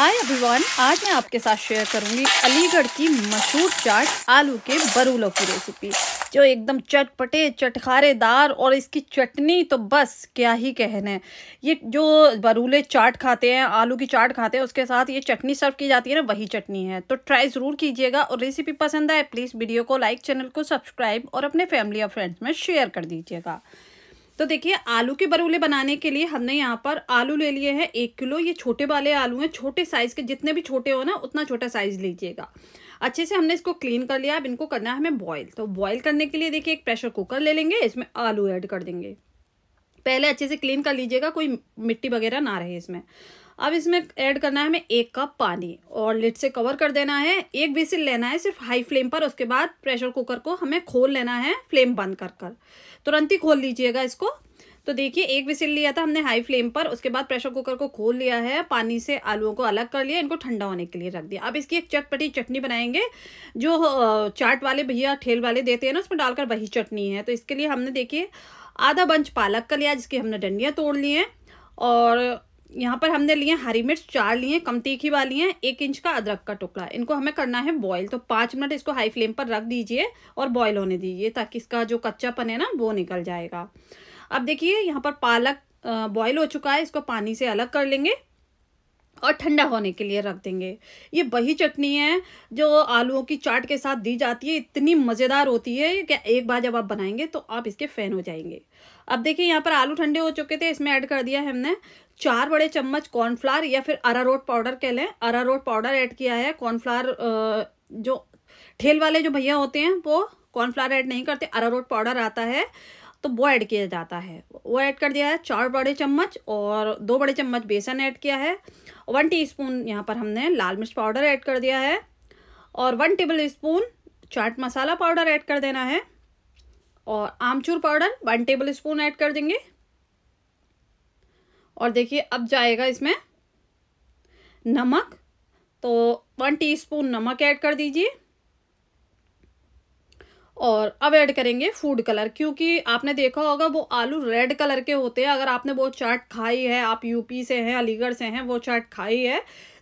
हाय अभिवान आज मैं आपके साथ शेयर करूंगी अलीगढ़ की मशहूर चाट आलू के बरूलों की रेसिपी जो एकदम चटपटे चटखारेदार और इसकी चटनी तो बस क्या ही कहने ये जो बरूले चाट खाते हैं आलू की चाट खाते हैं उसके साथ ये चटनी सर्व की जाती है ना वही चटनी है तो ट्राई ज़रूर कीजिएगा और रेसिपी पसंद आए प्लीज़ वीडियो को लाइक चैनल को सब्सक्राइब और अपने फैमिली और फ्रेंड्स में शेयर कर दीजिएगा तो देखिए आलू के बरूले बनाने के लिए हमने यहाँ पर आलू ले लिए हैं एक किलो ये छोटे वाले आलू हैं छोटे साइज़ के जितने भी छोटे हो ना उतना छोटा साइज़ लीजिएगा अच्छे से हमने इसको क्लीन कर लिया अब इनको करना है हमें बॉयल तो बॉयल करने के लिए देखिए एक प्रेशर कुकर ले लेंगे इसमें आलू ऐड कर देंगे पहले अच्छे से क्लीन कर लीजिएगा कोई मिट्टी वगैरह ना रहे इसमें अब इसमें ऐड करना है हमें एक कप पानी और लिट से कवर कर देना है एक बेसिल लेना है सिर्फ हाई फ्लेम पर उसके बाद प्रेशर कुकर को हमें खोल लेना है फ्लेम बंद कर कर तुरंत ही खोल लीजिएगा इसको तो देखिए एक विसिल लिया था हमने हाई फ्लेम पर उसके बाद प्रेशर कुकर को खोल लिया है पानी से आलुओं को अलग कर लिया इनको ठंडा होने के लिए रख दिया अब इसकी एक चटपटी चटनी बनाएंगे जो चाट वाले भैया ठेल वाले देते हैं ना उसमें डालकर वही चटनी है तो इसके लिए हमने देखिए आधा बंच पालक का लिया जिसकी हमने डंडियाँ तोड़ ली हैं और यहाँ पर हमने लिए हरी मिर्च चार लिए कम तीखी वाली हैं एक इंच का अदरक का टुकड़ा इनको हमें करना है बॉईल तो पाँच मिनट इसको हाई फ्लेम पर रख दीजिए और बॉईल होने दीजिए ताकि इसका जो कच्चापन है ना वो निकल जाएगा अब देखिए यहाँ पर पालक बॉईल हो चुका है इसको पानी से अलग कर लेंगे और ठंडा होने के लिए रख देंगे ये वही चटनी है जो आलूओं की चाट के साथ दी जाती है इतनी मज़ेदार होती है कि एक बार जब आप बनाएंगे तो आप इसके फ़ैन हो जाएंगे अब देखिए यहाँ पर आलू ठंडे हो चुके थे इसमें ऐड कर दिया है हमने चार बड़े चम्मच कॉर्नफ्लावर या फिर अरारोट पाउडर कह लें अरारोट पाउडर ऐड किया है कॉर्नफ्लावर जो ठेल वाले जो भैया होते हैं वो कॉर्नफ्लावर ऐड नहीं करते अरारोट पाउडर आता है तो वो ऐड किया जाता है वो ऐड कर दिया है चार बड़े चम्मच और दो बड़े चम्मच बेसन ऐड किया है वन टी स्पून यहाँ पर हमने लाल मिर्च पाउडर ऐड कर दिया है और one tablespoon chaat masala powder add कर देना है और amchur powder one tablespoon add कर देंगे और देखिए अब जाएगा इसमें नमक तो वन टीस्पून नमक ऐड कर दीजिए और अब ऐड करेंगे फूड कलर क्योंकि आपने देखा होगा वो आलू रेड कलर के होते हैं अगर आपने वो चाट खाई है आप यूपी से हैं अलीगढ़ से हैं वो चाट खाई है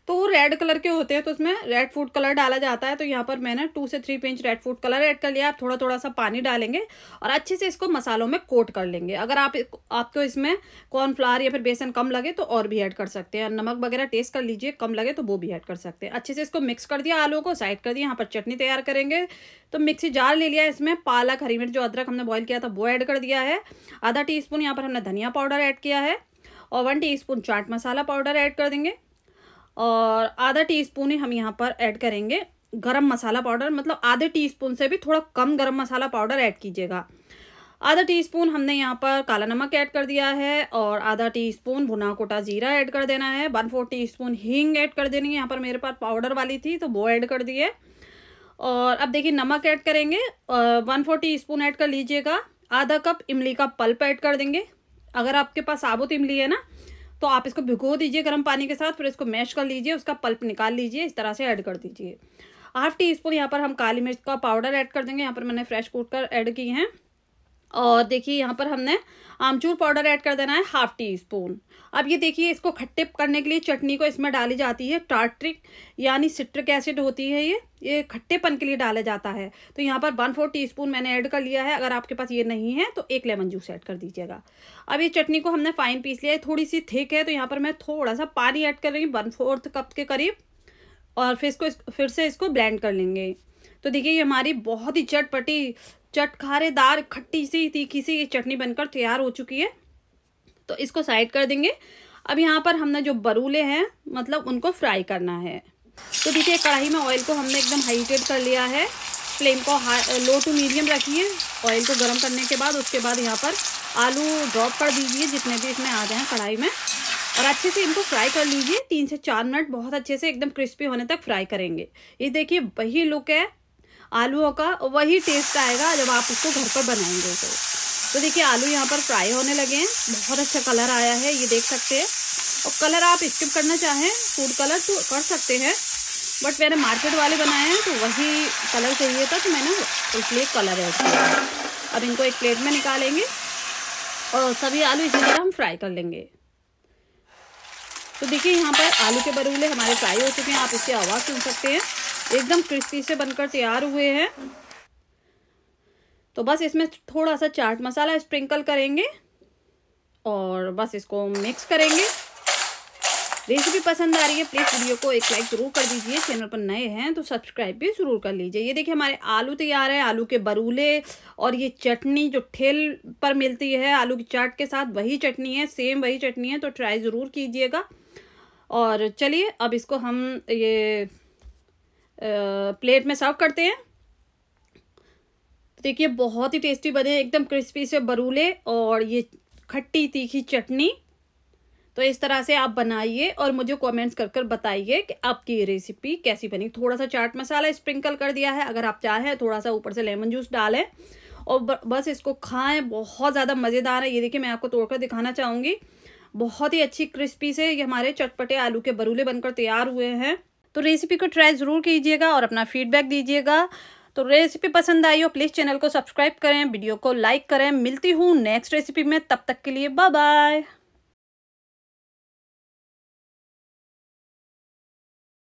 तो वो रेड कलर के होते हैं तो उसमें रेड फूड कलर डाला जाता है तो यहाँ पर मैंने टू से three pinch red food colour add कर लिया आप थोड़ा थोड़ा सा पानी डालेंगे और अच्छे से इसको मसालों में कोट कर लेंगे अगर आप आपको इसमें कॉर्नफ्लावर या फिर बेसन कम लगे तो और भी ऐड कर सकते हैं नमक वगैरह टेस्ट कर लीजिए कम लगे तो वो भी ऐड कर सकते हैं अच्छे से इसको मिक्स कर दिया आलू को साइड कर दिया यहाँ पर चटनी तैयार करेंगे तो मिक्सी जार ले लिया इसमें पालक हरी मिर्च जो अदरक हमने बॉयल किया था वो ऐड कर दिया है आधा टी स्पून यहाँ पर हमने धनिया पाउडर ऐड किया है और one teaspoon chaat masala powder add कर देंगे और आधा टीस्पून ही हम यहाँ पर ऐड करेंगे गरम मसाला पाउडर मतलब आधे टीस्पून से भी थोड़ा कम गरम मसाला पाउडर ऐड कीजिएगा आधा टीस्पून हमने यहाँ पर काला नमक ऐड कर दिया है और आधा टीस्पून भुना कोटा जीरा ऐड कर देना है वन फोर टी स्पून हींग ऐड कर देनी है यहाँ पर मेरे पास पाउडर वाली थी तो वो ऐड कर दिए और अब देखिए नमक ऐड करेंगे one four teaspoon add कर लीजिएगा आधा कप इमली का पल्प ऐड कर देंगे अगर आपके पास साबुत इमली है ना तो आप इसको भिगो दीजिए गर्म पानी के साथ फिर इसको मैश कर लीजिए उसका पल्प निकाल लीजिए इस तरह से ऐड कर दीजिए हाफ टी स्पून यहाँ पर हम काली मिर्च का पाउडर ऐड कर देंगे यहाँ पर मैंने फ्रेश कूट कर ऐड की हैं और देखिए यहाँ पर हमने आमचूर पाउडर ऐड कर देना है हाफ टी स्पून अब ये देखिए इसको खट्टे करने के लिए चटनी को इसमें डाली जाती है टार्ट्रिक यानी सिट्रिक एसिड होती है ये ये खट्टेपन के लिए डाला जाता है तो यहाँ पर वन फोर टी स्पून मैंने ऐड कर लिया है अगर आपके पास ये नहीं है तो एक लेमन जूस ऐड कर दीजिएगा अब ये चटनी को हमने फाइन पीस लिया है थोड़ी सी थिक है तो यहाँ पर मैं थोड़ा सा पानी ऐड कर रही हूँ वन फोर्थ कप के करीब और फिर इसको फिर से इसको ब्लेंड कर लेंगे तो देखिए ये हमारी बहुत ही चटपटी चटखारेदार खट्टी सी तीखी सी चटनी बनकर तैयार हो चुकी है तो इसको साइड कर देंगे अब यहाँ पर हमने जो बरूले हैं मतलब उनको फ्राई करना है तो देखिए कढ़ाई में ऑयल को हमने एकदम हाईटेड कर लिया है फ्लेम को हाई लो टू मीडियम रखिए ऑयल को गर्म करने के बाद उसके बाद यहाँ पर आलू ड्रॉप कर दीजिए जितने भी इसमें आ जाए कढ़ाई में और अच्छे से इनको फ्राई कर लीजिए तीन से चार मिनट बहुत अच्छे से एकदम क्रिस्पी होने तक फ्राई करेंगे ये देखिए वही लुक है आलूओं का वही टेस्ट आएगा जब आप उसको घर पर बनाएंगे तो तो देखिए आलू यहाँ पर फ्राई होने लगे हैं बहुत अच्छा कलर आया है ये देख सकते हैं और कलर आप स्किप करना चाहें फूड कलर तो कर सकते हैं बट मैंने मार्केट वाले बनाए हैं तो वही कलर चाहिए था तो मैंने इसलिए कलर है अब इनको एक प्लेट में निकालेंगे और सभी आलू इसी तरह हम फ्राई कर लेंगे तो देखिए यहाँ पर आलू के बरूले हमारे फ्राई हो चुके हैं आप इसकी आवाज़ सुन सकते हैं एकदम क्रिस्पी से बनकर तैयार हुए हैं तो बस इसमें थोड़ा सा चाट मसाला स्प्रिंकल करेंगे और बस इसको मिक्स करेंगे रेसिपी पसंद आ रही है प्लीज़ वीडियो को एक लाइक ज़रूर कर दीजिए चैनल पर नए हैं तो सब्सक्राइब भी ज़रूर कर लीजिए ये देखिए हमारे आलू तैयार है आलू के बरूले और ये चटनी जो ठेल पर मिलती है आलू की चाट के साथ वही चटनी है सेम वही चटनी है तो ट्राई ज़रूर कीजिएगा और चलिए अब इसको हम ये प्लेट में सर्व करते हैं देखिए बहुत ही टेस्टी बने एकदम क्रिस्पी से बरूले और ये खट्टी तीखी चटनी तो इस तरह से आप बनाइए और मुझे कमेंट्स कर कर बताइए कि आपकी ये रेसिपी कैसी बनी थोड़ा सा चाट मसाला स्प्रिंकल कर दिया है अगर आप चाहें थोड़ा सा ऊपर से लेमन जूस डालें और बस इसको खाएं बहुत ज़्यादा मज़ेदार है ये देखिए मैं आपको तोड़कर दिखाना चाहूँगी बहुत ही अच्छी क्रिस्पी से ये हमारे चटपटे आलू के बरूले बनकर तैयार हुए हैं तो रेसिपी को ट्राई ज़रूर कीजिएगा और अपना फीडबैक दीजिएगा तो रेसिपी पसंद आई हो प्लीज़ चैनल को सब्सक्राइब करें वीडियो को लाइक करें मिलती हूँ नेक्स्ट रेसिपी में तब तक के लिए बाय बाय